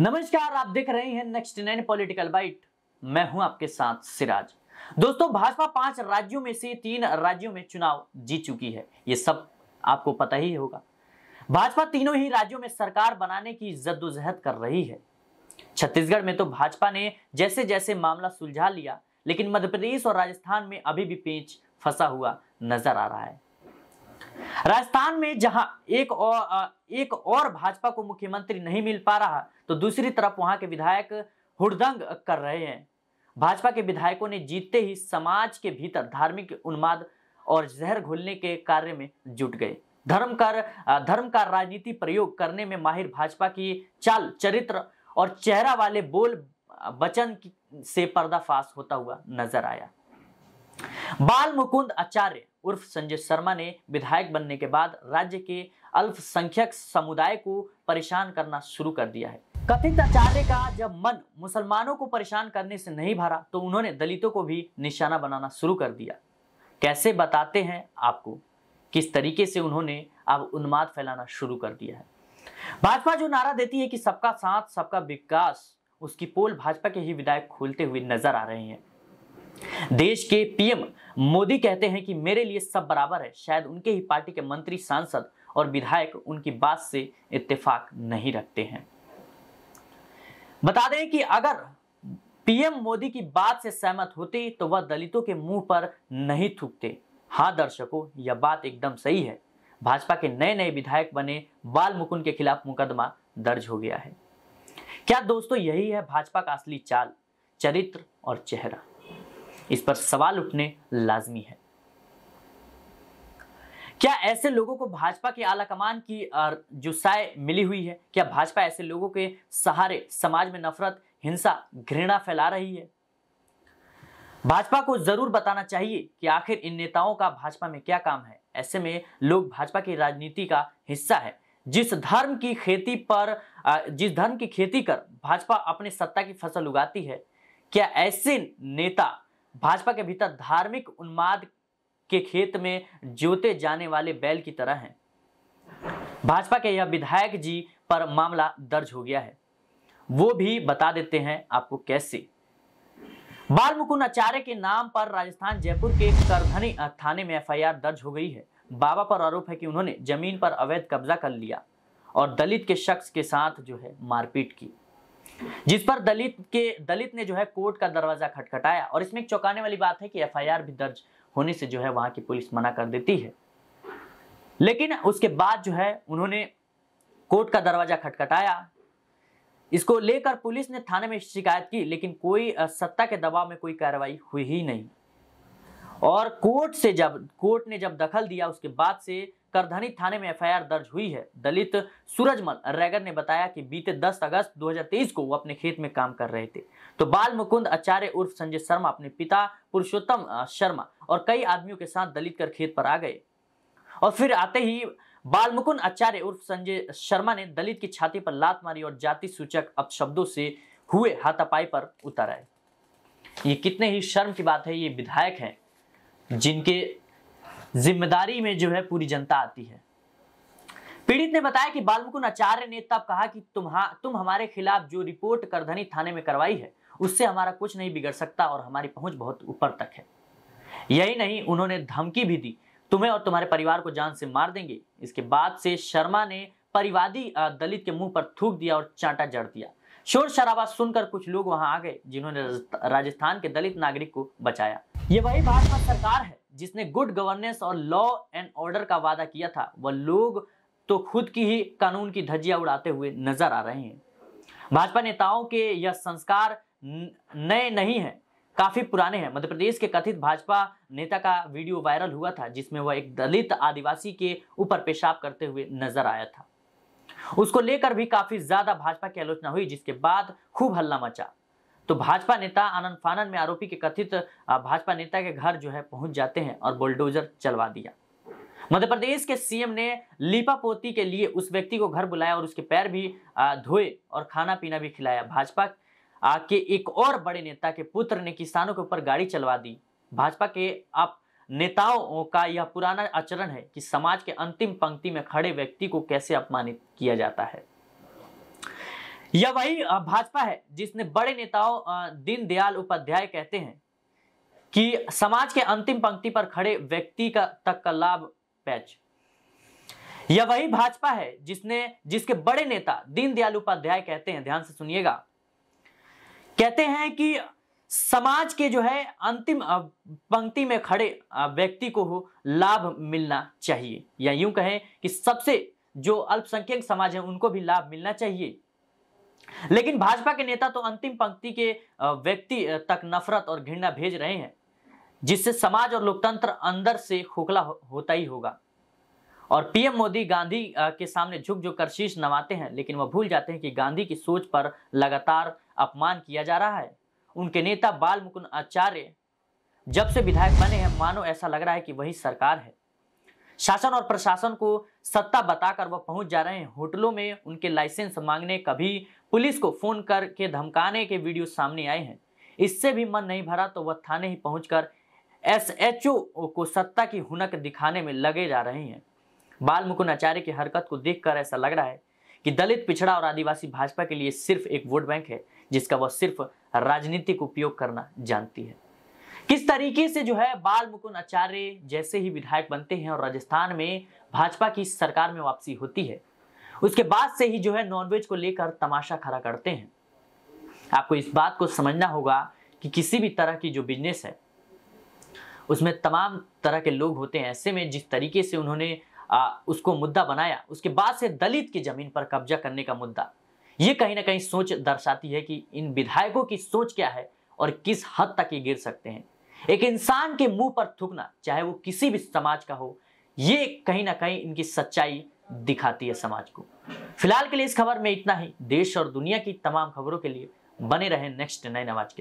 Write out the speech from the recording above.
नमस्कार आप देख रहे हैं नेक्स्ट नाइन पॉलिटिकल बाइट मैं हूं आपके साथ सिराज दोस्तों भाजपा पांच राज्यों में से तीन राज्यों में चुनाव जीत चुकी है ये सब आपको पता ही होगा भाजपा तीनों ही राज्यों में सरकार बनाने की जद्दोजहद कर रही है छत्तीसगढ़ में तो भाजपा ने जैसे जैसे मामला सुलझा लिया लेकिन मध्य प्रदेश और राजस्थान में अभी भी पेच फंसा हुआ नजर आ रहा है राजस्थान में जहां एक और एक और भाजपा को मुख्यमंत्री नहीं मिल पा रहा तो दूसरी तरफ वहां के विधायक हुड़दंग कर रहे हैं भाजपा के विधायकों ने जीतते ही समाज के भीतर धार्मिक उन्माद और जहर घोलने के कार्य में जुट गए धर्म कर धर्म का राजनीति प्रयोग करने में माहिर भाजपा की चाल चरित्र और चेहरा वाले बोल वचन से पर्दाफाश होता हुआ नजर आया बाल मुकुंद आचार्य उर्फ संजय शर्मा ने विधायक बनने के बाद राज्य के अल्पसंख्यक समुदाय को परेशान करना शुरू कर दिया है कथित आचार्य का जब मन मुसलमानों को परेशान करने से नहीं भरा तो उन्होंने दलितों को भी निशाना बनाना शुरू कर दिया कैसे बताते हैं आपको किस तरीके से उन्होंने अब उन्माद फैलाना शुरू कर दिया है भाजपा जो नारा देती है कि सबका साथ सबका विकास उसकी पोल भाजपा के ही विधायक खोलते हुए नजर आ रहे हैं देश के पीएम मोदी कहते हैं कि मेरे लिए सब बराबर है शायद उनके ही पार्टी के मंत्री सांसद और विधायक उनकी बात से इत्तेफाक नहीं रखते हैं बता दें कि अगर पीएम मोदी की बात से सहमत होते तो वह दलितों के मुंह पर नहीं थूकते हाँ दर्शकों यह बात एकदम सही है भाजपा के नए नए विधायक बने बाल मुकुंद के खिलाफ मुकदमा दर्ज हो गया है क्या दोस्तों यही है भाजपा का असली चाल चरित्र और चेहरा इस पर सवाल उठने लाजमी है क्या ऐसे लोगों को भाजपा की आला कमान की जो साय मिली हुई है क्या भाजपा ऐसे लोगों के सहारे समाज में नफरत हिंसा घृणा फैला रही है भाजपा को जरूर बताना चाहिए कि आखिर इन नेताओं का भाजपा में क्या काम है ऐसे में लोग भाजपा की राजनीति का हिस्सा है जिस धर्म की खेती पर जिस धर्म की खेती कर भाजपा अपने सत्ता की फसल उगाती है क्या ऐसे नेता भाजपा के भीतर धार्मिक उन्माद के खेत में जोते जाने वाले बैल की तरह हैं भाजपा के यह विधायक जी पर मामला दर्ज हो गया है वो भी बता देते हैं आपको कैसे बाल मुकुंद आचार्य के नाम पर राजस्थान जयपुर के करधनी थाने में एफआईआर दर्ज हो गई है बाबा पर आरोप है कि उन्होंने जमीन पर अवैध कब्जा कर लिया और दलित के शख्स के साथ जो है मारपीट की जिस पर दलित के दलित ने जो है कोर्ट का दरवाजा खटखटाया और इसमें एक चौंकाने वाली बात है कि एफआईआर भी दर्ज होने से जो है वहां की पुलिस मना कर देती है लेकिन उसके बाद जो है उन्होंने कोर्ट का दरवाज़ा खटखटाया इसको लेकर पुलिस ने थाने में शिकायत की लेकिन कोई सत्ता के दबाव में कोई कार्रवाई हुई ही नहीं और कोर्ट से जब कोर्ट ने जब दखल दिया उसके बाद से करधनी थाने में एफआईआर दर्ज हुई है दलित सूरजमल रैगर ने बताया कि बीते 10 अगस्त 2023 को वो अपने खेत में काम कर रहे थे तो बाल मुकुंद आचार्य उर्फ संजय शर्मा अपने पिता पुरुषोत्तम शर्मा और कई आदमियों के साथ दलित कर खेत पर आ गए और फिर आते ही बालमुकुंद आचार्य उर्फ संजय शर्मा ने दलित की छाती पर लात मारी और जाति सूचक अपशब्दों से हुए हाथापाई पर उतर आए ये कितने ही शर्म की बात है ये विधायक हैं जिनके जिम्मेदारी में जो है पूरी जनता आती है पीड़ित ने बताया कि बालमुकुंद आचार्य ने तब कहा कि तुम हमारे खिलाफ जो रिपोर्ट करधनी थाने में करवाई है उससे हमारा कुछ नहीं बिगड़ सकता और हमारी पहुंच बहुत ऊपर तक है यही नहीं उन्होंने धमकी भी दी तुम्हें और तुम्हारे परिवार को जान से मार देंगे इसके बाद से शर्मा ने परिवादी दलित के मुंह पर थूक दिया और चांटा जड़ दिया शोर शराबा सुनकर कुछ लोग वहां आ गए जिन्होंने राजस्थान के दलित नागरिक को बचाया ये वही भाजपा सरकार है जिसने गुड गवर्नेंस और लॉ एंड ऑर्डर का वादा किया था वह लोग तो खुद की ही कानून की धज्जियां उड़ाते हुए नजर आ रहे हैं भाजपा नेताओं के यह संस्कार नए नहीं है काफी पुराने हैं मध्य प्रदेश के कथित भाजपा नेता का वीडियो वायरल हुआ था जिसमें वह एक दलित आदिवासी के ऊपर पेशाब करते हुए नजर आया था उसको लेकर भी काफी ज्यादा भाजपा की आलोचना हुई जिसके बाद खूब हल्ला मचा तो भाजपा नेता आनंद फानन में आरोपी के कथित भाजपा नेता के घर जो है पहुंच जाते हैं और बुलडोजर चलवा दिया मध्य प्रदेश के सीएम ने पोती के लिए उस व्यक्ति को घर बुलाया और उसके पैर भी धोए और खाना पीना भी खिलाया भाजपा के एक और बड़े नेता के पुत्र ने किसानों के ऊपर गाड़ी चलवा दी भाजपा के आप नेताओं का यह पुराना आचरण है कि समाज के अंतिम पंक्ति में खड़े व्यक्ति को कैसे अपमानित किया जाता है यह वही भाजपा है जिसने बड़े नेताओं दीनदयाल उपाध्याय कहते हैं कि समाज के अंतिम पंक्ति पर खड़े व्यक्ति का तक का लाभ पैच यह वही भाजपा है जिसने जिसके बड़े नेता दीनदयाल उपाध्याय कहते हैं ध्यान से सुनिएगा कहते हैं कि समाज के जो है अंतिम पंक्ति में खड़े व्यक्ति को लाभ मिलना चाहिए या यूं कहें कि सबसे जो अल्पसंख्यक समाज है उनको भी लाभ मिलना चाहिए लेकिन भाजपा के नेता तो अंतिम पंक्ति के व्यक्ति तक नफरत और घृणा भेज रहे हैं जिससे समाज और लोकतंत्र अंदर से खोखला हो, होता ही होगा और पीएम मोदी गांधी के सामने झुक झुक कर शीश नवाते हैं लेकिन वह भूल जाते हैं कि गांधी की सोच पर लगातार अपमान किया जा रहा है उनके नेता बाल मुकुंद आचार्य जब से विधायक बने हैं मानो ऐसा लग रहा है कि वही सरकार है शासन और प्रशासन को सत्ता बताकर वह पहुंच जा रहे हैं होटलों में उनके लाइसेंस मांगने कभी पुलिस को फोन करके धमकाने के वीडियो सामने आए हैं इससे भी मन नहीं भरा तो वह थाने ही पहुंचकर एसएचओ को सत्ता की हुनक दिखाने में लगे जा रहे हैं बाल मुकुंद आचार्य की हरकत को देखकर ऐसा लग रहा है कि दलित पिछड़ा और आदिवासी भाजपा के लिए सिर्फ एक वोट बैंक है जिसका वह सिर्फ राजनीतिक उपयोग करना जानती है किस तरीके से जो है बाल मुकुंद आचार्य जैसे ही विधायक बनते हैं और राजस्थान में भाजपा की सरकार में वापसी होती है उसके बाद से ही जो है नॉनवेज को लेकर तमाशा खड़ा करते हैं आपको इस बात को समझना होगा कि किसी भी तरह की जो बिजनेस है उसमें तमाम तरह के लोग होते हैं ऐसे में जिस तरीके से उन्होंने आ, उसको मुद्दा बनाया उसके बाद से दलित की जमीन पर कब्जा करने का मुद्दा ये कहीं ना कहीं सोच दर्शाती है कि इन विधायकों की सोच क्या है और किस हद तक ये गिर सकते हैं एक इंसान के मुंह पर थूकना चाहे वो किसी भी समाज का हो ये कहीं ना कहीं इनकी सच्चाई दिखाती है समाज को फिलहाल के लिए इस खबर में इतना ही देश और दुनिया की तमाम खबरों के लिए बने रहे नेक्स्ट नए नवाज के